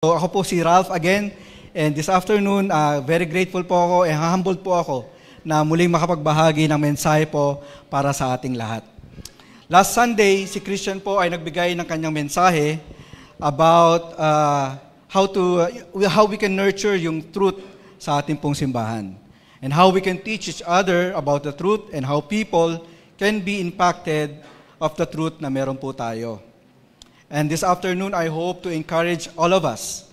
So ako po si Ralph again, and this afternoon, uh, very grateful po ako, and humbled po ako na muling makapagbahagi ng mensahe po para sa ating lahat. Last Sunday, si Christian po ay nagbigay ng kanyang mensahe about uh, how to uh, how we can nurture yung truth sa ating pong simbahan and how we can teach each other about the truth and how people can be impacted of the truth na meron po tayo. And this afternoon, I hope to encourage all of us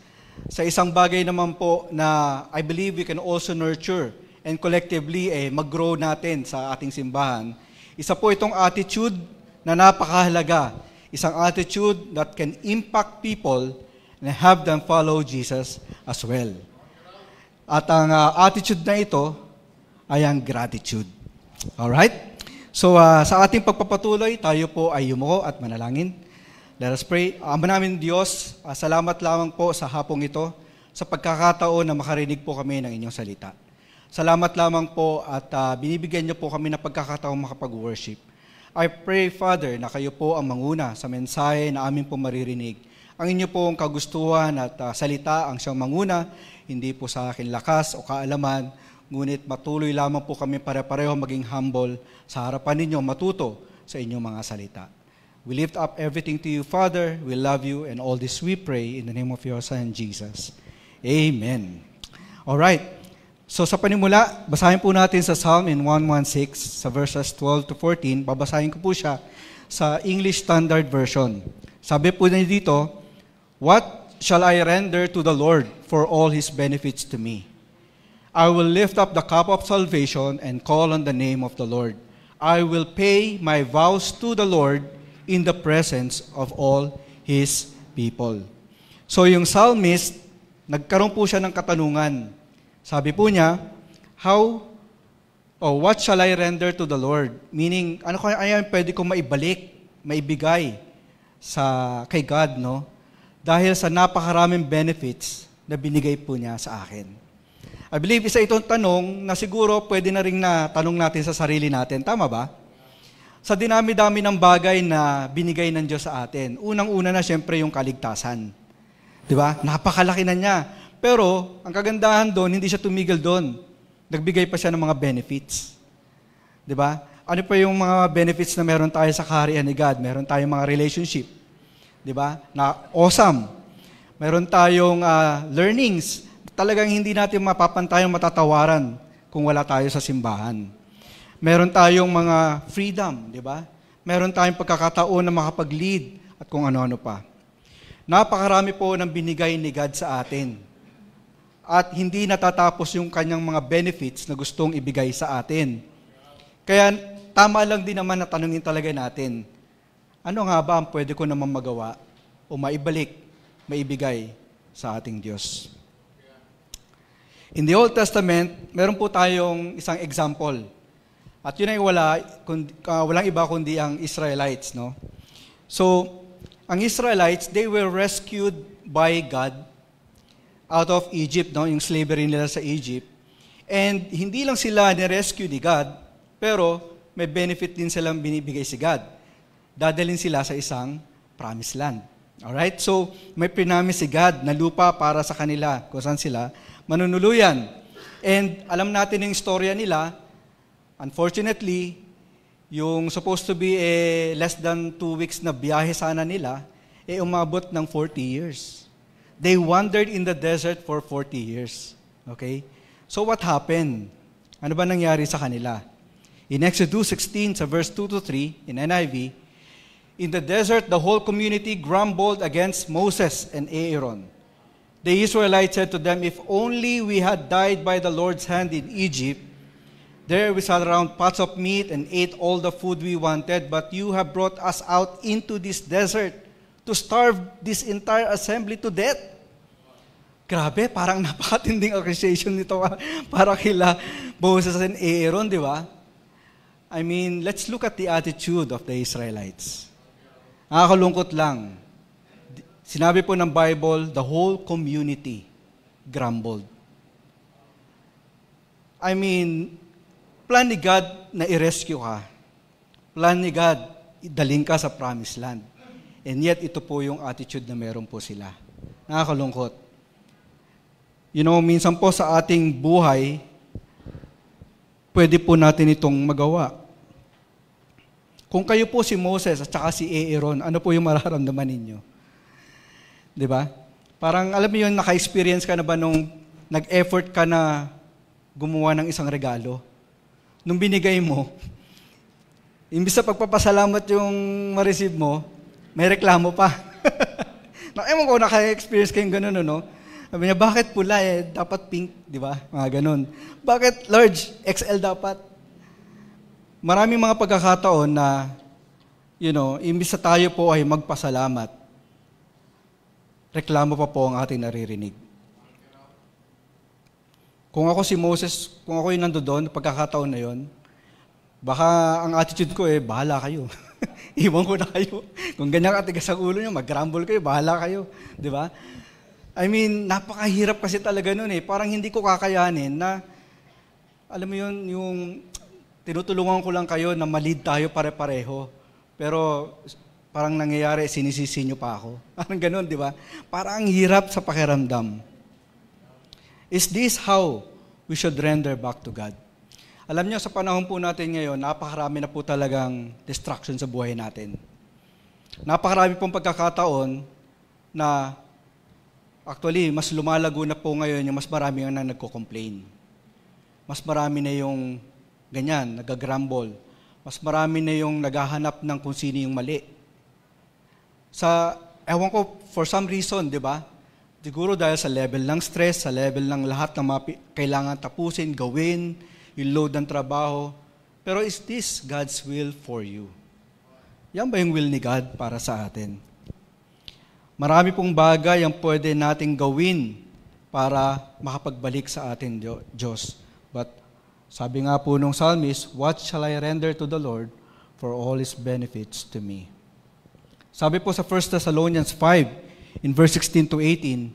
sa isang bagay naman po na I believe we can also nurture and collectively eh, mag-grow natin sa ating simbahan. Isa po itong attitude na napakahalaga. Isang attitude that can impact people and have them follow Jesus as well. At ang uh, attitude na ito ay ang gratitude. All right? So uh, sa ating pagpapatuloy, tayo po ay yumuko at manalangin. Let us pray. Ama namin Diyos, ah, salamat lamang po sa hapong ito sa pagkakataon na makarinig po kami ng inyong salita. Salamat lamang po at uh, binibigyan niyo po kami ng pagkakataon makapag-worship. I pray, Father, na kayo po ang manguna sa mensahe na amin po maririnig. Ang inyo pong kagustuhan at uh, salita ang siyang manguna, hindi po sa akin lakas o kaalaman, ngunit matuloy lamang po kami para pareho maging humble sa harapan ninyo matuto sa inyong mga salita. We lift up everything to you, Father. We love you, and all this we pray in the name of your Son, Jesus. Amen. All right. So sa panimula, basahin po natin sa Psalm in 116, sa verses 12 to 14. Babasahin ko po siya sa English Standard Version. Sabi po niya dito, What shall I render to the Lord for all His benefits to me? I will lift up the cup of salvation and call on the name of the Lord. I will pay my vows to the Lord in the presence of all his people. So yung psalmist, nagkaroon po siya ng katanungan. Sabi po niya, how or oh, what shall I render to the Lord? Meaning, ano kaya ayan pwede kong maibalik, maibigay sa kay God, no? Dahil sa napakaraming benefits na binigay po niya sa akin. I believe isa itong tanong na siguro pwede na ring na tanong natin sa sarili natin. Tama ba? sa dinami-dami ng bagay na binigay ng Diyos sa atin. Unang-una na siyempre yung kaligtasan. 'Di ba? Napakalaki na niya. Pero ang kagandahan doon, hindi siya tumigil doon. Nagbigay pa siya ng mga benefits. 'Di ba? Ano pa yung mga benefits na meron tayo sa kaharian ni God? Meron tayong mga relationship. 'Di ba? Na awesome. Meron tayong uh, learnings. Talagang hindi natin mapapantayang matatawaran kung wala tayo sa simbahan. Meron tayong mga freedom, di ba? Meron tayong pagkakataon na makapag-lead at kung ano-ano pa. Napakarami po ng binigay ni God sa atin. At hindi natatapos yung kanyang mga benefits na gustong ibigay sa atin. Kaya tama lang din naman na tanungin talaga natin, ano nga ba ang pwede ko naman magawa o maibalik, maibigay sa ating Diyos? In the Old Testament, meron po tayong isang example at yun ay wala, kundi, uh, ah, walang iba kundi ang Israelites. No? So, ang Israelites, they were rescued by God out of Egypt, no? yung slavery nila sa Egypt. And hindi lang sila ni-rescue ni God, pero may benefit din silang binibigay si God. Dadalhin sila sa isang promised land. Alright? So, may pinamis si God na lupa para sa kanila kung saan sila manunuluyan. And alam natin yung istorya nila, Unfortunately, yung supposed to be eh, less than two weeks na biyahe sana nila, eh umabot ng 40 years. They wandered in the desert for 40 years. Okay? So what happened? Ano ba nangyari sa kanila? In Exodus 16, sa verse 2 to 3, in NIV, In the desert, the whole community grumbled against Moses and Aaron. The Israelites said to them, If only we had died by the Lord's hand in Egypt, There we sat around pots of meat and ate all the food we wanted, but you have brought us out into this desert to starve this entire assembly to death. Grabe, parang napakatinding accusation nito ah. para kila Moses and Aaron, di ba? I mean, let's look at the attitude of the Israelites. Nakakalungkot lang. Sinabi po ng Bible, the whole community grumbled. I mean, Plan ni God na i-rescue ka. Plan ni God, daling ka sa promised land. And yet, ito po yung attitude na meron po sila. Nakakalungkot. You know, minsan po sa ating buhay, pwede po natin itong magawa. Kung kayo po si Moses at saka si Aaron, ano po yung mararamdaman ninyo? Di ba? Parang alam mo yun, naka-experience ka na ba nung nag-effort ka na gumawa ng isang regalo? nung binigay mo, imbis sa pagpapasalamat yung ma-receive mo, may reklamo pa. Ewan ko, naka-experience kayong ganun, no? Sabi niya, bakit pula eh? Dapat pink, di ba? Mga ganun. Bakit large? XL dapat. Maraming mga pagkakataon na, you know, imbis sa tayo po ay magpasalamat, reklamo pa po ang ating naririnig. Kung ako si Moses, kung ako yung nando doon, pagkakataon na yon, baka ang attitude ko eh, bahala kayo. Iwan ko na kayo. Kung ganyan ka tigas ang ulo nyo, mag kayo, bahala kayo. Di ba? I mean, napakahirap kasi talaga nun eh. Parang hindi ko kakayanin na, alam mo yun, yung tinutulungan ko lang kayo na malid tayo pare-pareho. Pero parang nangyayari, sinisisi nyo pa ako. Parang ganun, di ba? Parang hirap sa pakiramdam. Is this how we should render back to God? Alam niyo, sa panahon po natin ngayon, napakarami na po talagang distraction sa buhay natin. Napakarami pong pagkakataon na actually, mas lumalago na po ngayon yung mas marami na nagko-complain. Mas marami na yung ganyan, nagagrumble. Mas marami na yung naghahanap ng kung sino yung mali. Sa, ewan ko, for some reason, di ba? Siguro dahil sa level ng stress, sa level ng lahat na mapi- kailangan tapusin, gawin, yung load ng trabaho. Pero is this God's will for you? Yan ba yung will ni God para sa atin? Marami pong bagay ang pwede nating gawin para makapagbalik sa atin Diyos. But sabi nga po nung psalmist, What shall I render to the Lord for all His benefits to me? Sabi po sa 1 Thessalonians 5, in verse 16 to 18,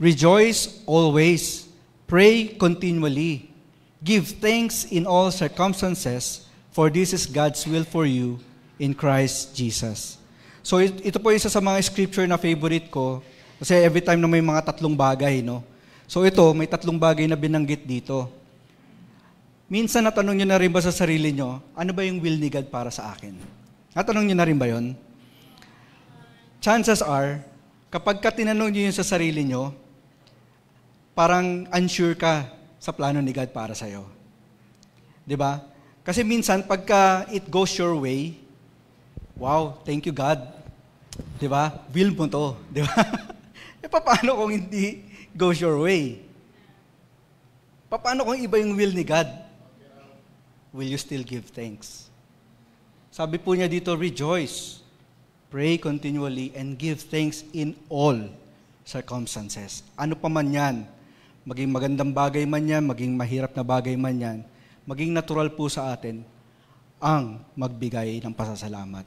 Rejoice always, pray continually, give thanks in all circumstances, for this is God's will for you in Christ Jesus. So ito po isa sa mga scripture na favorite ko kasi every time na may mga tatlong bagay, no? So ito, may tatlong bagay na binanggit dito. Minsan natanong nyo na rin ba sa sarili nyo, ano ba yung will ni God para sa akin? Natanong nyo na rin ba yon? Chances are, kapag ka tinanong nyo yun sa sarili nyo, parang unsure ka sa plano ni God para sa'yo. ba? Diba? Kasi minsan, pagka it goes your way, wow, thank you God. ba? Diba? Will mo to. ba? Diba? e paano kung hindi goes your way? Paano kung iba yung will ni God? Will you still give thanks? Sabi po niya dito, rejoice. Pray continually and give thanks in all circumstances. Ano pa man yan, maging magandang bagay man yan, maging mahirap na bagay man yan, maging natural po sa atin ang magbigay ng pasasalamat.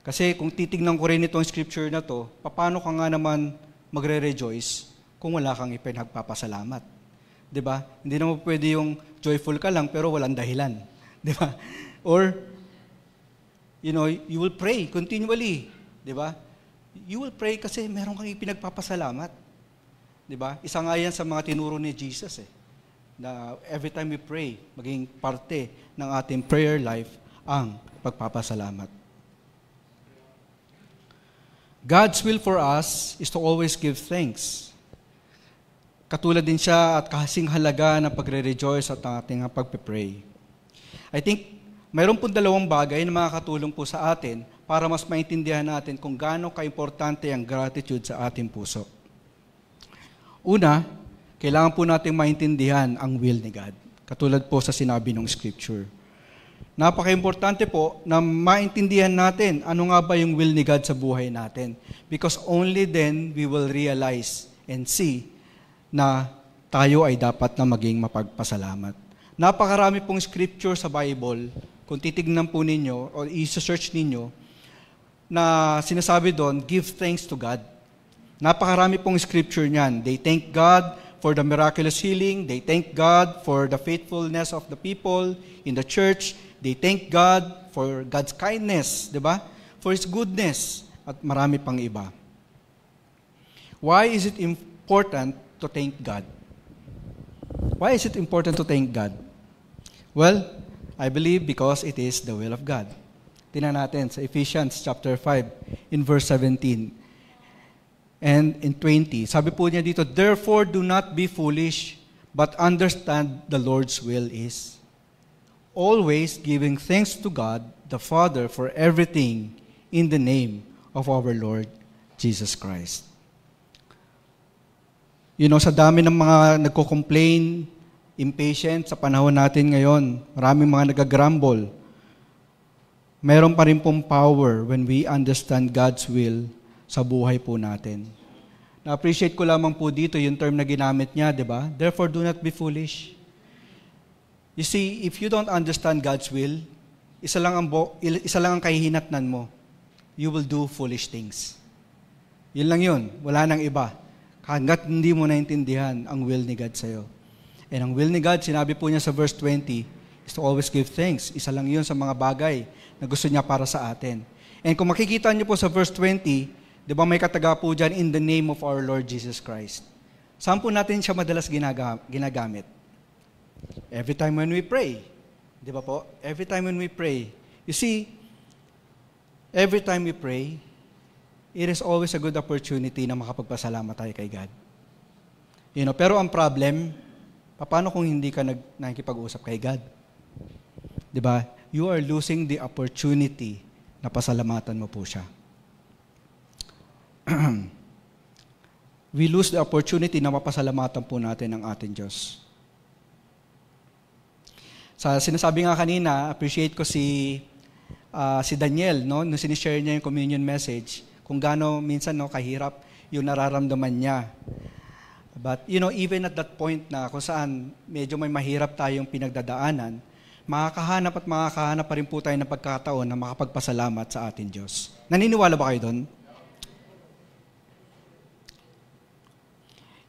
Kasi kung titignan ko rin itong scripture na to, paano ka nga naman magre-rejoice kung wala kang ipinagpapasalamat? 'Di ba? Hindi naman pwede yung joyful ka lang pero walang dahilan. 'Di ba? Or you know, you will pray continually. Di ba? You will pray kasi meron kang ipinagpapasalamat. Di ba? Isa nga yan sa mga tinuro ni Jesus eh. Na every time we pray, maging parte ng ating prayer life ang pagpapasalamat. God's will for us is to always give thanks. Katulad din siya at kasing halaga ng pagre-rejoice at ating pagpe-pray. I think mayroon pong dalawang bagay na makakatulong po sa atin para mas maintindihan natin kung gaano kaimportante ang gratitude sa ating puso. Una, kailangan po natin maintindihan ang will ni God, katulad po sa sinabi ng Scripture. Napaka-importante po na maintindihan natin ano nga ba yung will ni God sa buhay natin. Because only then we will realize and see na tayo ay dapat na maging mapagpasalamat. Napakarami pong scripture sa Bible, kung titignan po ninyo o i-search ninyo, na sinasabi doon, give thanks to God. Napakarami pong scripture niyan. They thank God for the miraculous healing. They thank God for the faithfulness of the people in the church. They thank God for God's kindness, di ba? For His goodness, at marami pang iba. Why is it important to thank God? Why is it important to thank God? Well, I believe because it is the will of God. Tingnan natin sa Ephesians chapter 5 in verse 17 and in 20. Sabi po niya dito, Therefore do not be foolish, but understand the Lord's will is. Always giving thanks to God, the Father, for everything in the name of our Lord Jesus Christ. You know, sa dami ng mga nagko-complain, impatient sa panahon natin ngayon, maraming mga nagagrumble, meron pa rin pong power when we understand God's will sa buhay po natin. Na-appreciate ko lamang po dito yung term na ginamit niya, di ba? Therefore, do not be foolish. You see, if you don't understand God's will, isa lang ang, bo- isa lang ang kahihinatnan mo. You will do foolish things. Yun lang yun. Wala nang iba. Hanggat hindi mo naintindihan ang will ni God sa'yo. And ang will ni God, sinabi po niya sa verse 20, is to always give thanks. Isa lang yun sa mga bagay na gusto niya para sa atin. And kung makikita niyo po sa verse 20, di ba may kataga po dyan, in the name of our Lord Jesus Christ. Saan po natin siya madalas ginaga- ginagamit? Every time when we pray. Di ba po? Every time when we pray. You see, every time we pray, it is always a good opportunity na makapagpasalamat tayo kay God. You know, pero ang problem, paano kung hindi ka nag, nakikipag-usap kay God? 'di ba? You are losing the opportunity na pasalamatan mo po siya. We lose the opportunity na mapasalamatan po natin ang ating Diyos. Sa sinasabi nga kanina, appreciate ko si uh, si Daniel, no, nung sinishare niya yung communion message, kung gaano minsan no kahirap yung nararamdaman niya. But you know, even at that point na kung saan medyo may mahirap tayong pinagdadaanan, makakahanap at makakahanap pa rin po tayo ng pagkataon na makapagpasalamat sa ating Diyos. Naniniwala ba kayo doon?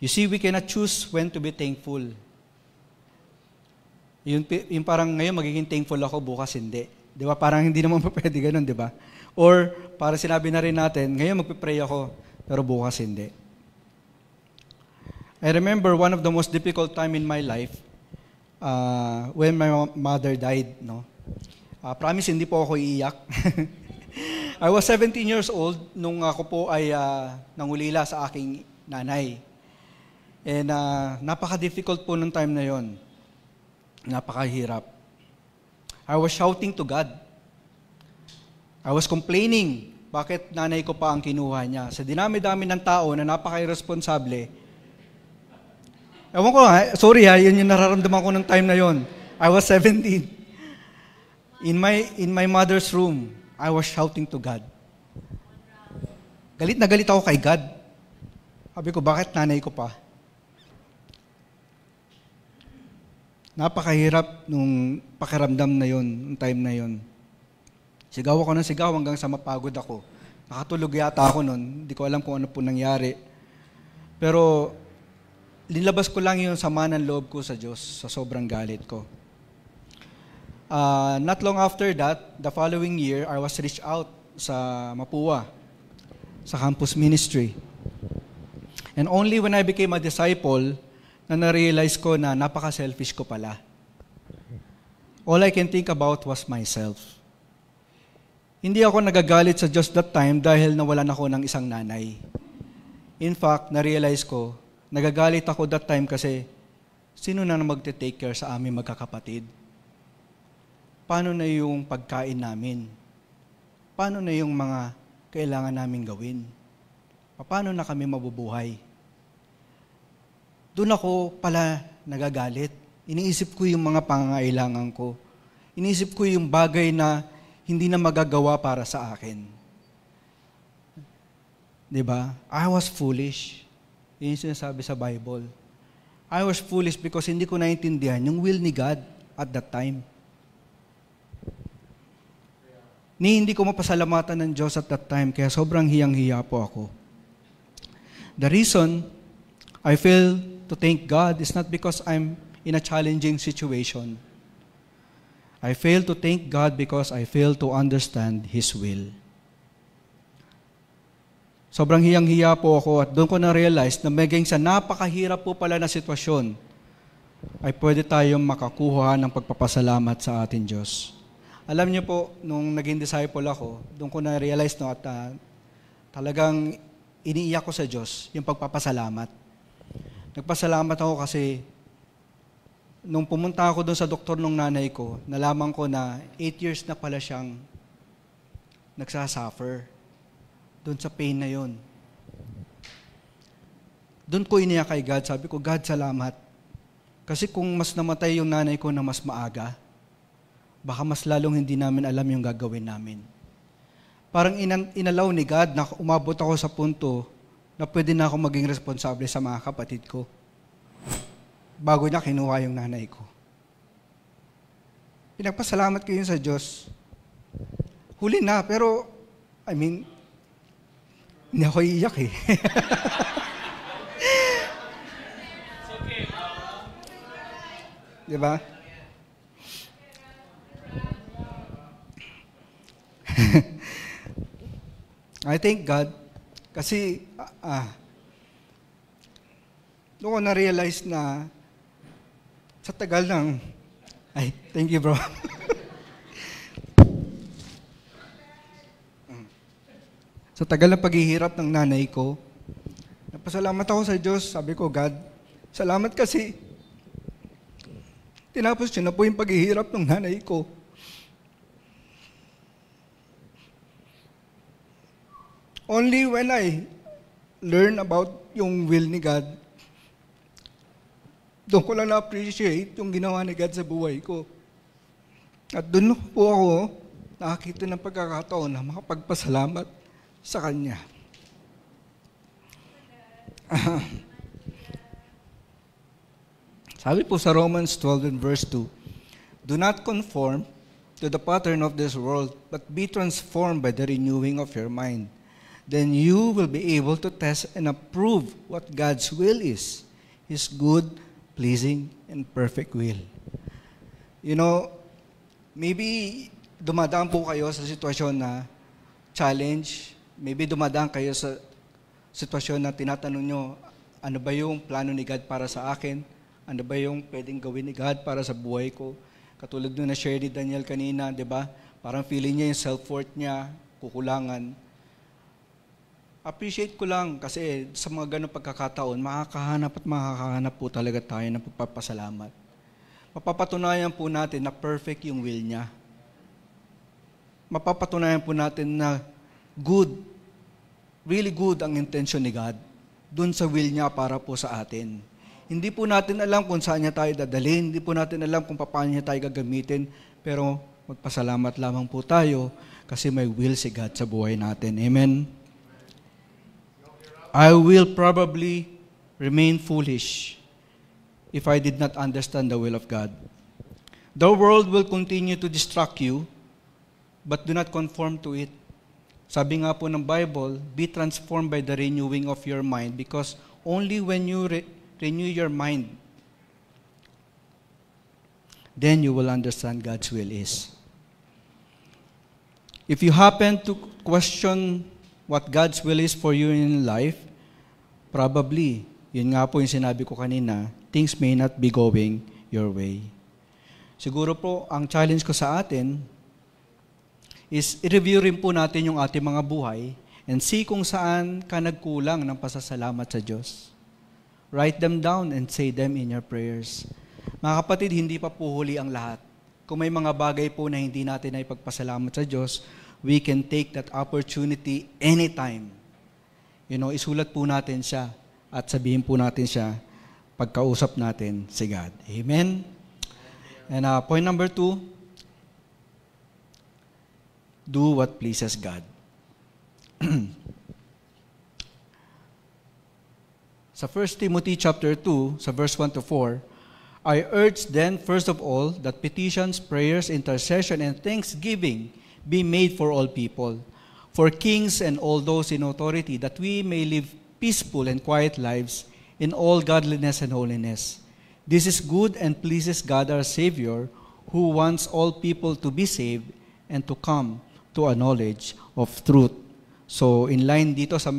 You see, we cannot choose when to be thankful. Yung, yung parang ngayon magiging thankful ako, bukas hindi. Di ba? Parang hindi naman pa pwede ganun, di ba? Or, para sinabi na rin natin, ngayon magpipray ako, pero bukas hindi. I remember one of the most difficult time in my life uh, when my mother died, no? Uh, promise, hindi po ako iiyak. I was 17 years old nung ako po ay uh, nangulila sa aking nanay. And uh, napaka-difficult po nung time na yon. Napakahirap. I was shouting to God. I was complaining bakit nanay ko pa ang kinuha niya. Sa dinami-dami ng tao na napaka-irresponsable, Ewan ko, sorry ha, yun yung nararamdaman ko ng time na yon. I was 17. In my, in my mother's room, I was shouting to God. Galit na galit ako kay God. Sabi ko, bakit nanay ko pa? Napakahirap nung pakiramdam na yon, nung time na yon. Sigaw ako ng sigaw hanggang sa mapagod ako. Nakatulog yata ako noon. Hindi ko alam kung ano po nangyari. Pero linlabas ko lang yung sama ng loob ko sa Diyos sa sobrang galit ko. Uh, not long after that, the following year, I was reached out sa Mapua, sa campus ministry. And only when I became a disciple, na na-realize ko na napaka-selfish ko pala. All I can think about was myself. Hindi ako nagagalit sa Diyos that time dahil nawalan ako ng isang nanay. In fact, na-realize ko Nagagalit ako that time kasi sino na magte-take care sa aming magkakapatid? Paano na yung pagkain namin? Paano na yung mga kailangan namin gawin? Paano na kami mabubuhay? Doon ako pala nagagalit. Iniisip ko yung mga pangangailangan ko. Iniisip ko yung bagay na hindi na magagawa para sa akin. 'Di ba? I was foolish. Yun yung sinasabi sa Bible. I was foolish because hindi ko naintindihan yung will ni God at that time. Ni hindi ko mapasalamatan ng Diyos at that time, kaya sobrang hiyang-hiya po ako. The reason I fail to thank God is not because I'm in a challenging situation. I fail to thank God because I fail to understand His will. Sobrang hiyang-hiya po ako at doon ko na-realize na maging sa napakahirap po pala na sitwasyon, ay pwede tayong makakuha ng pagpapasalamat sa atin Diyos. Alam niyo po, nung naging disciple ako, doon ko na-realize no, at uh, talagang iniiyak ko sa Diyos yung pagpapasalamat. Nagpasalamat ako kasi nung pumunta ako doon sa doktor ng nanay ko, nalaman ko na 8 years na pala siyang nagsasuffer doon sa pain na yon. Doon ko iniyak kay God. Sabi ko, God, salamat. Kasi kung mas namatay yung nanay ko na mas maaga, baka mas lalong hindi namin alam yung gagawin namin. Parang inan- inalaw ni God na umabot ako sa punto na pwede na ako maging responsable sa mga kapatid ko bago niya kinuha yung nanay ko. Pinagpasalamat ko yun sa Diyos. Huli na, pero, I mean, hindi ako iiyak eh. Di ba? I thank God kasi ah, ah, doon ko na-realize na sa tagal ng ay, thank you bro. sa tagal ng paghihirap ng nanay ko, napasalamat ako sa Diyos. Sabi ko, God, salamat kasi tinapos niya na po yung paghihirap ng nanay ko. Only when I learn about yung will ni God, doon ko lang na-appreciate yung ginawa ni God sa buhay ko. At doon po ako nakakita ng pagkakataon na makapagpasalamat sa Kanya. Uh, sabi po sa Romans 12 and verse 2, Do not conform to the pattern of this world, but be transformed by the renewing of your mind. Then you will be able to test and approve what God's will is, His good, pleasing, and perfect will. You know, maybe dumadaan po kayo sa sitwasyon na challenge, maybe dumadaan kayo sa sitwasyon na tinatanong nyo, ano ba yung plano ni God para sa akin? Ano ba yung pwedeng gawin ni God para sa buhay ko? Katulad nung na-share ni Daniel kanina, di ba? Parang feeling niya yung self-worth niya, kukulangan. Appreciate ko lang kasi sa mga ganong pagkakataon, makakahanap at makakahanap po talaga tayo ng pagpapasalamat. Mapapatunayan po natin na perfect yung will niya. Mapapatunayan po natin na good, really good ang intention ni God doon sa will niya para po sa atin. Hindi po natin alam kung saan niya tayo dadalhin, hindi po natin alam kung paano niya tayo gagamitin, pero magpasalamat lamang po tayo kasi may will si God sa buhay natin. Amen? I will probably remain foolish if I did not understand the will of God. The world will continue to distract you, but do not conform to it. Sabi nga po ng Bible, be transformed by the renewing of your mind because only when you re- renew your mind, then you will understand God's will is. If you happen to question what God's will is for you in life, probably, yun nga po yung sinabi ko kanina, things may not be going your way. Siguro po, ang challenge ko sa atin, is i-review rin po natin yung ating mga buhay and see kung saan ka nagkulang ng pasasalamat sa Diyos. Write them down and say them in your prayers. Mga kapatid, hindi pa po huli ang lahat. Kung may mga bagay po na hindi natin ay pagpasalamat sa Diyos, we can take that opportunity anytime. You know, isulat po natin siya at sabihin po natin siya pagkausap natin si God. Amen? And uh, point number two, do what pleases God. sa 1 Timothy chapter 2, sa verse 1 to 4, I urge then, first of all, that petitions, prayers, intercession, and thanksgiving be made for all people, for kings and all those in authority, that we may live peaceful and quiet lives in all godliness and holiness. This is good and pleases God our Savior, who wants all people to be saved and to come to a knowledge of truth. So, in line dito sa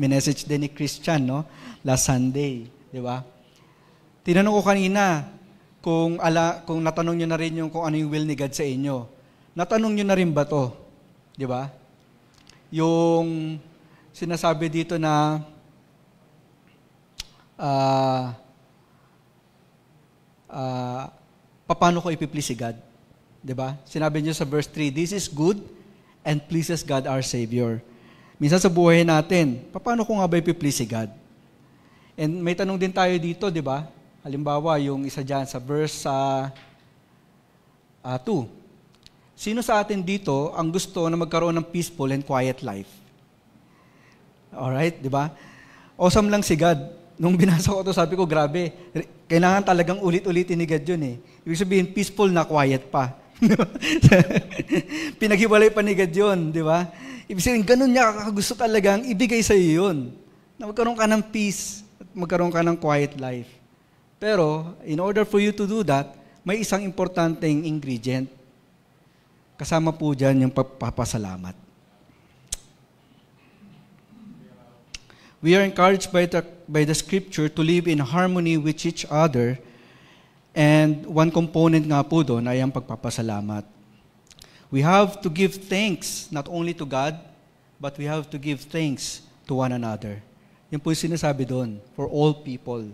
message din ni Christian, no? Last Sunday, di ba? Tinanong ko kanina kung, ala, kung natanong nyo na rin yung kung ano yung will ni God sa inyo. Natanong niyo na rin ba to? Di ba? Yung sinasabi dito na uh, uh, paano ko ipiplisi si God? Di ba? Sinabi niyo sa verse 3, This is good and pleases God our Savior. Minsan sa buhay natin, paano ko nga ba ipi-please si God? And may tanong din tayo dito, di ba? Halimbawa, yung isa dyan sa verse uh, uh, 2. Sino sa atin dito ang gusto na magkaroon ng peaceful and quiet life? Alright, di ba? Awesome lang si God. Nung binasa ko ito, sabi ko, grabe, kailangan talagang ulit-ulitin ni God yun eh. Ibig sabihin, peaceful na quiet pa. Pinaghiwalay pa ni God yun, di ba? Ibig sabihin, ganun niya kakagusto talagang ibigay sa iyo yun. Na magkaroon ka ng peace at magkaroon ka ng quiet life. Pero, in order for you to do that, may isang importanteng ingredient. Kasama po dyan yung pagpapasalamat. We are encouraged by the, by the scripture to live in harmony with each other And one component nga po doon ay ang pagpapasalamat. We have to give thanks not only to God, but we have to give thanks to one another. Yan po yung sinasabi doon, for all people.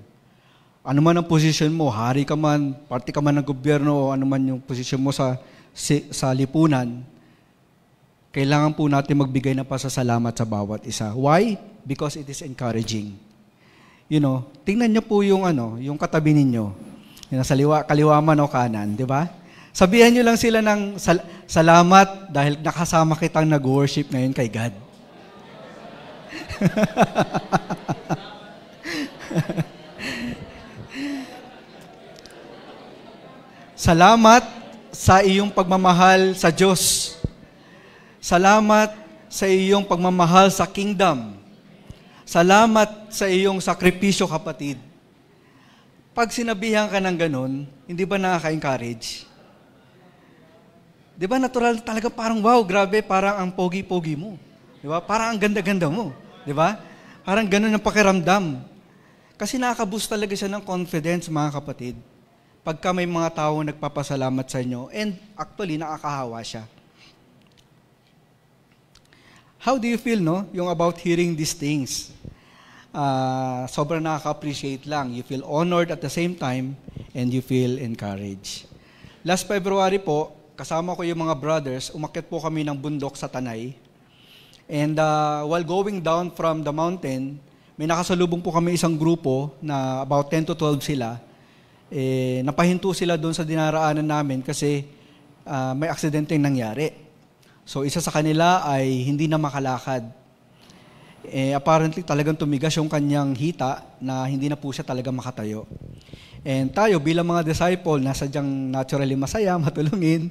Ano man ang position mo, hari ka man, parte ka man ng gobyerno, o ano man yung position mo sa, sa lipunan, kailangan po natin magbigay ng pasasalamat sa bawat isa. Why? Because it is encouraging. You know, tingnan niyo po yung ano, yung katabi ninyo yung nasa liwa, kaliwa man o kanan, di ba? Sabihan nyo lang sila ng sal- salamat dahil nakasama kitang nag-worship ngayon kay God. salamat sa iyong pagmamahal sa Diyos. Salamat sa iyong pagmamahal sa kingdom. Salamat sa iyong sakripisyo, kapatid. Pag sinabihan ka ng ganun, hindi ba nakaka-encourage? Di ba natural talaga parang wow, grabe, parang ang pogi-pogi mo. Di ba? Parang ang ganda-ganda mo. Di ba? Parang ganun ang pakiramdam. Kasi nakakaboost talaga siya ng confidence, mga kapatid. Pagka may mga tao nagpapasalamat sa inyo, and actually, nakakahawa siya. How do you feel, no? Yung about hearing these things uh, sobrang nakaka-appreciate lang. You feel honored at the same time and you feel encouraged. Last February po, kasama ko yung mga brothers, umakit po kami ng bundok sa Tanay. And uh, while going down from the mountain, may nakasalubong po kami isang grupo na about 10 to 12 sila. Eh, napahinto sila doon sa dinaraanan namin kasi uh, may aksidente nangyari. So isa sa kanila ay hindi na makalakad eh, apparently talagang tumigas yung kanyang hita na hindi na po siya talaga makatayo. And tayo bilang mga disciple, na sadyang naturally masaya, matulungin,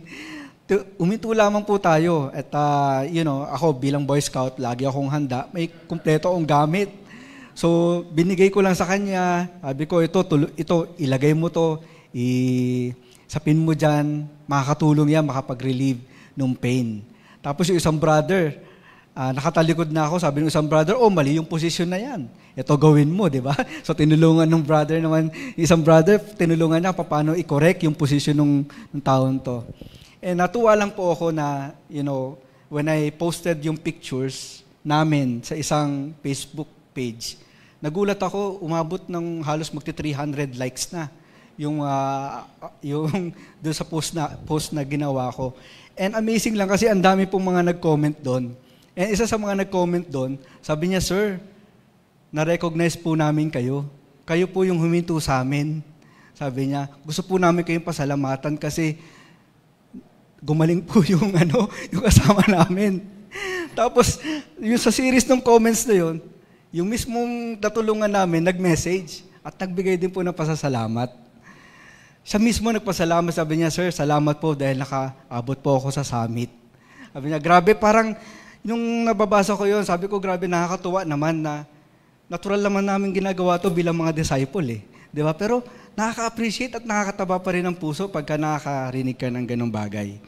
uminto lamang po tayo. At uh, you know, ako bilang Boy Scout, lagi akong handa, may kumpleto akong gamit. So binigay ko lang sa kanya, sabi ko ito, tulo, ito ilagay mo to, i sapin mo diyan, makakatulong yan makapag-relieve ng pain. Tapos yung isang brother, uh, nakatalikod na ako, sabi ng isang brother, oh, mali yung position na yan. Ito gawin mo, di ba? So tinulungan ng brother naman, isang brother, tinulungan na paano i-correct yung position ng, ng taon to. And eh, natuwa lang po ako na, you know, when I posted yung pictures namin sa isang Facebook page, nagulat ako, umabot ng halos magti 300 likes na yung uh, yung doon sa post na post na ginawa ko. And amazing lang kasi ang dami pong mga nag-comment doon And isa sa mga nag-comment doon, sabi niya, Sir, na-recognize po namin kayo. Kayo po yung huminto sa amin. Sabi niya, gusto po namin kayong pasalamatan kasi gumaling po yung ano, yung kasama namin. Tapos, yung sa series ng comments na yun, yung mismong natulungan namin, nag-message at nagbigay din po ng pasasalamat. Siya mismo nagpasalamat, sabi niya, Sir, salamat po dahil nakaabot po ako sa summit. Sabi niya, grabe, parang yung nababasa ko yon, sabi ko, grabe, nakakatuwa naman na natural naman namin ginagawa to bilang mga disciple eh. Di ba? Pero nakaka-appreciate at nakakataba pa rin ang puso pagka nakakarinig ka ng ganong bagay.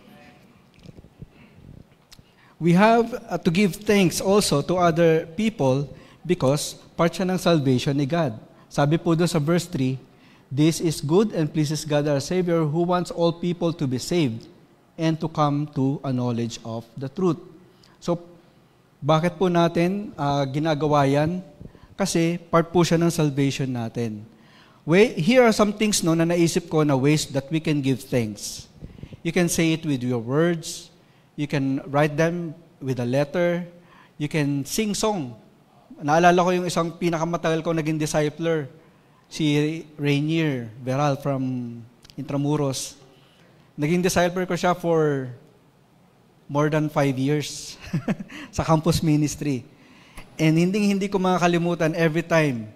We have uh, to give thanks also to other people because part siya ng salvation ni God. Sabi po doon sa verse 3, This is good and pleases God our Savior who wants all people to be saved and to come to a knowledge of the truth. So bakit po natin uh, ginagawa yan? Kasi part po siya ng salvation natin. Way, here are some things no, na naisip ko na ways that we can give thanks. You can say it with your words. You can write them with a letter. You can sing song. Naalala ko yung isang pinakamatagal ko naging discipler, si Rainier Veral from Intramuros. Naging disciple ko siya for more than five years sa campus ministry. And hindi hindi ko makakalimutan every time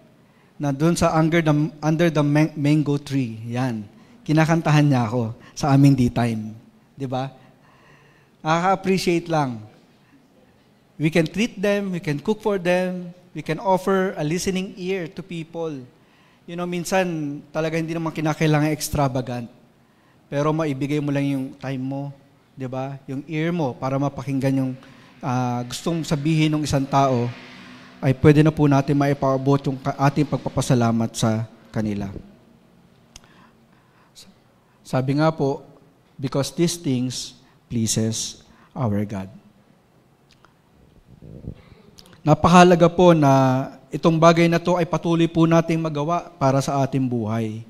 na doon sa under the, under the mango tree, yan, kinakantahan niya ako sa aming day time. Di ba? Nakaka-appreciate lang. We can treat them, we can cook for them, we can offer a listening ear to people. You know, minsan talaga hindi naman kinakailangan extravagant. Pero maibigay mo lang yung time mo, 'di ba? Yung ear mo para mapakinggan yung uh, gustong sabihin ng isang tao ay pwede na po natin maipaabot yung ating pagpapasalamat sa kanila. Sabi nga po, because these things pleases our God. Napakahalaga po na itong bagay na to ay patuloy po nating magawa para sa ating buhay.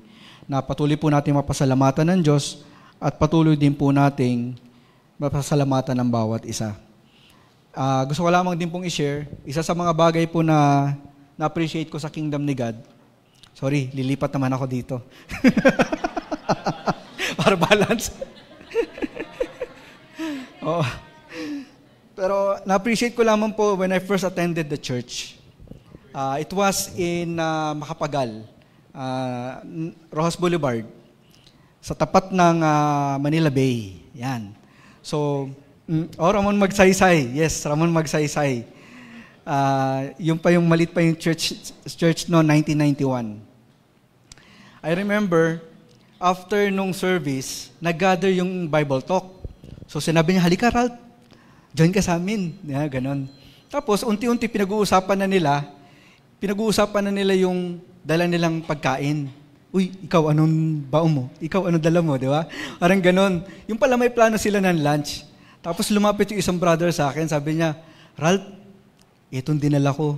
Na patuloy po nating mapasalamatan ng Diyos at patuloy din po nating mapasalamatan ng bawat isa. Uh, gusto ko lamang din pong i-share, isa sa mga bagay po na na-appreciate ko sa kingdom ni God. Sorry, lilipat naman ako dito. Para balance. oh. Pero na-appreciate ko lamang po when I first attended the church. Uh, it was in uh, Makapagal, uh, Rojas Boulevard, sa tapat ng uh, Manila Bay. Yan. So, mm, oh, Ramon Magsaysay. Yes, Ramon Magsaysay. Uh, yung pa yung malit pa yung church, church no, 1991. I remember, after nung service, nag-gather yung Bible talk. So sinabi niya, halika Ralph, join ka sa amin. Yeah, ganun. Tapos unti-unti pinag-uusapan na nila, pinag-uusapan na nila yung dala nilang pagkain uy, ikaw anong baon mo? Ikaw anong dala mo, di ba? Parang ganun. Yung pala may plano sila ng lunch. Tapos lumapit yung isang brother sa akin, sabi niya, Ralph, itong dinala ko.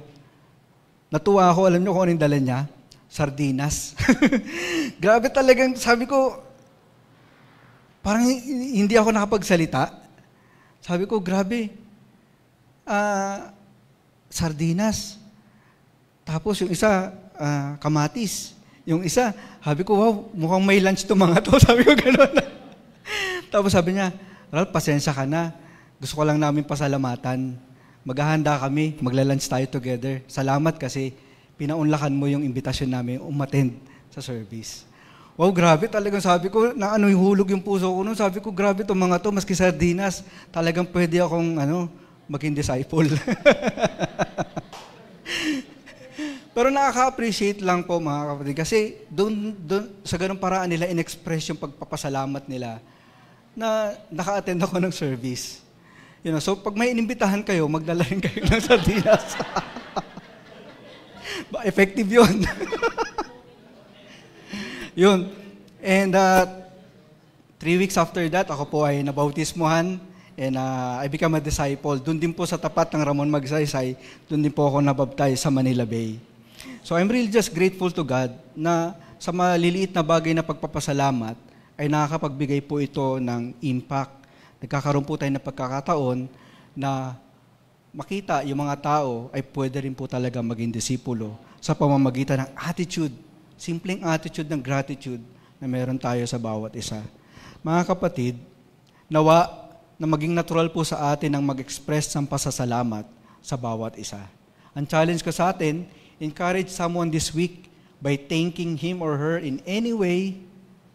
Natuwa ako, alam niyo kung anong dala niya? Sardinas. Grabe talagang, sabi ko, parang hindi ako nakapagsalita. Sabi ko, grabe. Uh, sardinas. Tapos yung isa, uh, kamatis. Yung isa, sabi ko, wow, mukhang may lunch to mga to. Sabi ko gano'n. Tapos sabi niya, Ralph, pasensya ka na. Gusto ko lang namin pasalamatan. Maghahanda kami, magla-lunch tayo together. Salamat kasi pinaunlakan mo yung imbitasyon namin umattend sa service. Wow, grabe talagang sabi ko, na ano yung hulog yung puso ko noon. Sabi ko, grabe to mga to, maski sardinas, talagang pwede akong ano, maging disciple. Pero nakaka-appreciate lang po mga kapatid kasi doon, doon, sa ganung paraan nila in-express yung pagpapasalamat nila na naka-attend ako ng service. You know, so pag may inimbitahan kayo, magdala rin kayo ng sardinas. ba, effective yun. yun. And uh, three weeks after that, ako po ay nabautismohan and uh, I became a disciple. Doon din po sa tapat ng Ramon Magsaysay, doon din po ako nabaptize sa Manila Bay. So I'm really just grateful to God na sa maliliit na bagay na pagpapasalamat ay nakakapagbigay po ito ng impact. Nagkakaroon po tayo ng pagkakataon na makita yung mga tao ay pwede rin po talaga maging disipulo sa pamamagitan ng attitude, simpleng attitude ng gratitude na meron tayo sa bawat isa. Mga kapatid, nawa na maging natural po sa atin ang mag-express ng pasasalamat sa bawat isa. Ang challenge ko sa atin, Encourage someone this week by thanking him or her in any way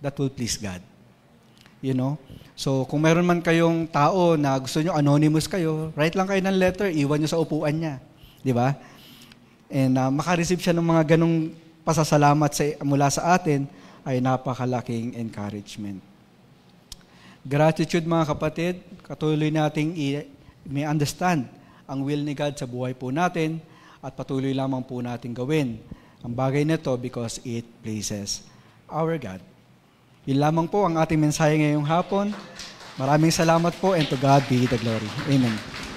that will please God. You know? So, kung meron man kayong tao na gusto nyo, anonymous kayo, write lang kayo ng letter, iwan nyo sa upuan niya. Di ba? And uh, makareceive siya ng mga ganong pasasalamat sa, mula sa atin ay napakalaking encouragement. Gratitude mga kapatid, katuloy nating i- may understand ang will ni God sa buhay po natin at patuloy lamang po natin gawin ang bagay na to because it pleases our God. Yun lamang po ang ating mensahe ngayong hapon. Maraming salamat po and to God be the glory. Amen.